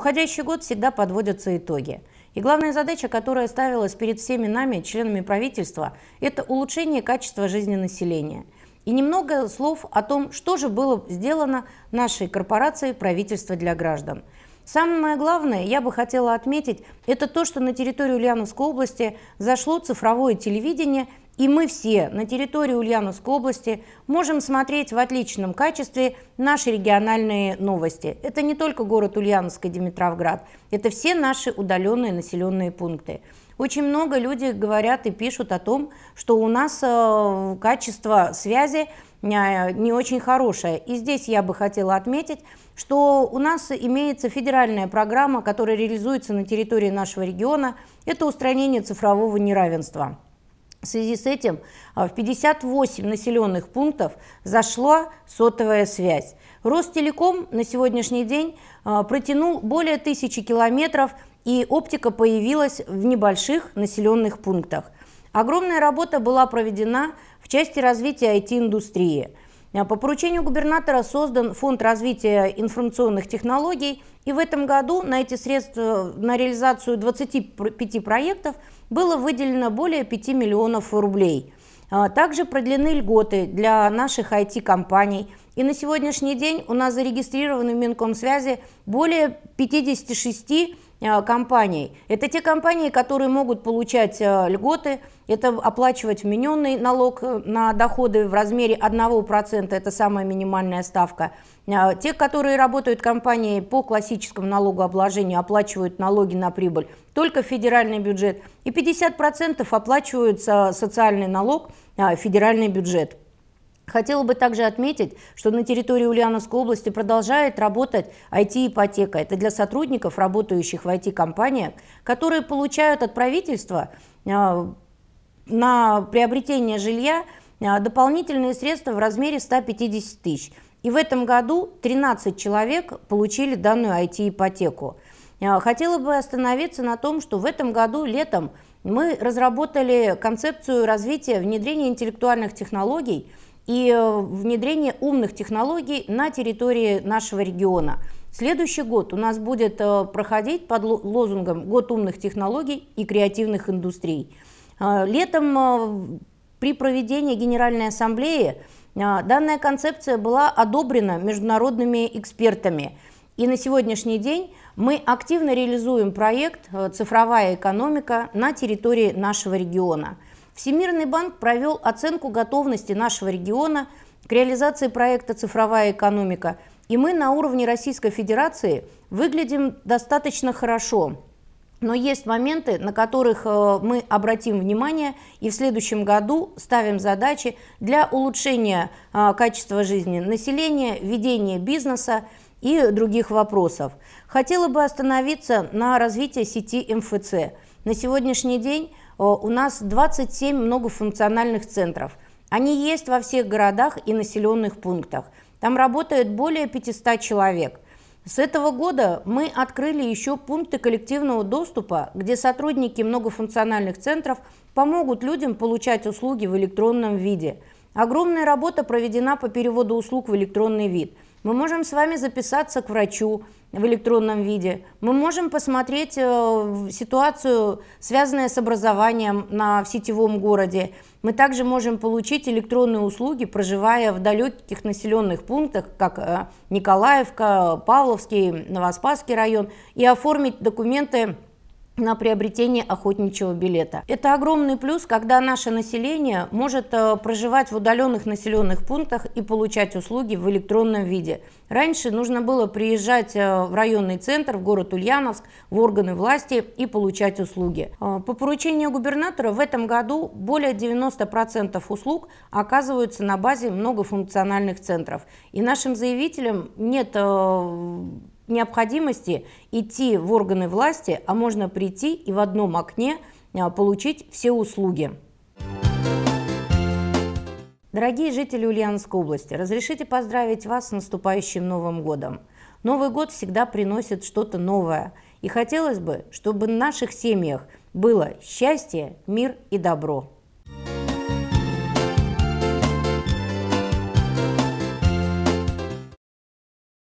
уходящий год всегда подводятся итоги. И главная задача, которая ставилась перед всеми нами, членами правительства, это улучшение качества жизни населения. И немного слов о том, что же было сделано нашей корпорацией правительства для граждан. Самое главное, я бы хотела отметить, это то, что на территорию Ульяновской области зашло цифровое телевидение – и мы все на территории Ульяновской области можем смотреть в отличном качестве наши региональные новости. Это не только город Ульяновск и Димитровград, это все наши удаленные населенные пункты. Очень много людей говорят и пишут о том, что у нас э, качество связи э, не очень хорошее. И здесь я бы хотела отметить, что у нас имеется федеральная программа, которая реализуется на территории нашего региона. Это устранение цифрового неравенства. В связи с этим а, в 58 населенных пунктов зашла сотовая связь. Ростелеком на сегодняшний день а, протянул более тысячи километров, и оптика появилась в небольших населенных пунктах. Огромная работа была проведена в части развития IT-индустрии – а по поручению губернатора создан фонд развития информационных технологий, и в этом году на эти средства, на реализацию 25 проектов было выделено более 5 миллионов рублей. А также продлены льготы для наших IT-компаний. И на сегодняшний день у нас зарегистрированы в Минкомсвязи более 56 Э, компаний. Это те компании, которые могут получать э, льготы, это оплачивать вмененный налог э, на доходы в размере 1%, это самая минимальная ставка. Те, которые работают компании по классическому налогообложению, оплачивают налоги на прибыль только федеральный бюджет. И 50% оплачиваются социальный налог, федеральный бюджет. Хотела бы также отметить, что на территории Ульяновской области продолжает работать IT-ипотека. Это для сотрудников, работающих в IT-компаниях, которые получают от правительства а, на приобретение жилья а, дополнительные средства в размере 150 тысяч. И в этом году 13 человек получили данную IT-ипотеку. А, хотела бы остановиться на том, что в этом году летом мы разработали концепцию развития внедрения интеллектуальных технологий – и э, внедрение умных технологий на территории нашего региона. Следующий год у нас будет э, проходить под лозунгом «Год умных технологий и креативных индустрий». Э, летом при проведении Генеральной Ассамблеи данная концепция была одобрена международными экспертами. И на сегодняшний день мы активно реализуем проект «Цифровая экономика» на территории нашего региона – Всемирный банк провел оценку готовности нашего региона к реализации проекта «Цифровая экономика», и мы на уровне Российской Федерации выглядим достаточно хорошо. Но есть моменты, на которых э, мы обратим внимание и в следующем году ставим задачи для улучшения э, качества жизни населения, ведения бизнеса и других вопросов. Хотела бы остановиться на развитии сети МФЦ. На сегодняшний день Э, у нас 27 многофункциональных центров. Они есть во всех городах и населенных пунктах. Там работает более 500 человек. С этого года мы открыли еще пункты коллективного доступа, где сотрудники многофункциональных центров помогут людям получать услуги в электронном виде. Огромная работа проведена по переводу услуг в электронный вид – мы можем с вами записаться к врачу в электронном виде. Мы можем посмотреть э, ситуацию, связанную с образованием на, в сетевом городе. Мы также можем получить электронные услуги, проживая в далеких населенных пунктах, как э, Николаевка, Павловский, Новоспасский район, и оформить документы на приобретение охотничьего билета. Это огромный плюс, когда наше население может э, проживать в удаленных населенных пунктах и получать услуги в электронном виде. Раньше нужно было приезжать э, в районный центр, в город Ульяновск, в органы власти и получать услуги. Э, по поручению губернатора в этом году более 90% услуг оказываются на базе многофункциональных центров. И нашим заявителям нет необходимости идти в органы власти, а можно прийти и в одном окне а, получить все услуги. Дорогие жители Ульяновской области, разрешите поздравить вас с наступающим Новым годом. Новый год всегда приносит что-то новое, и хотелось бы, чтобы в наших семьях было счастье, мир и добро.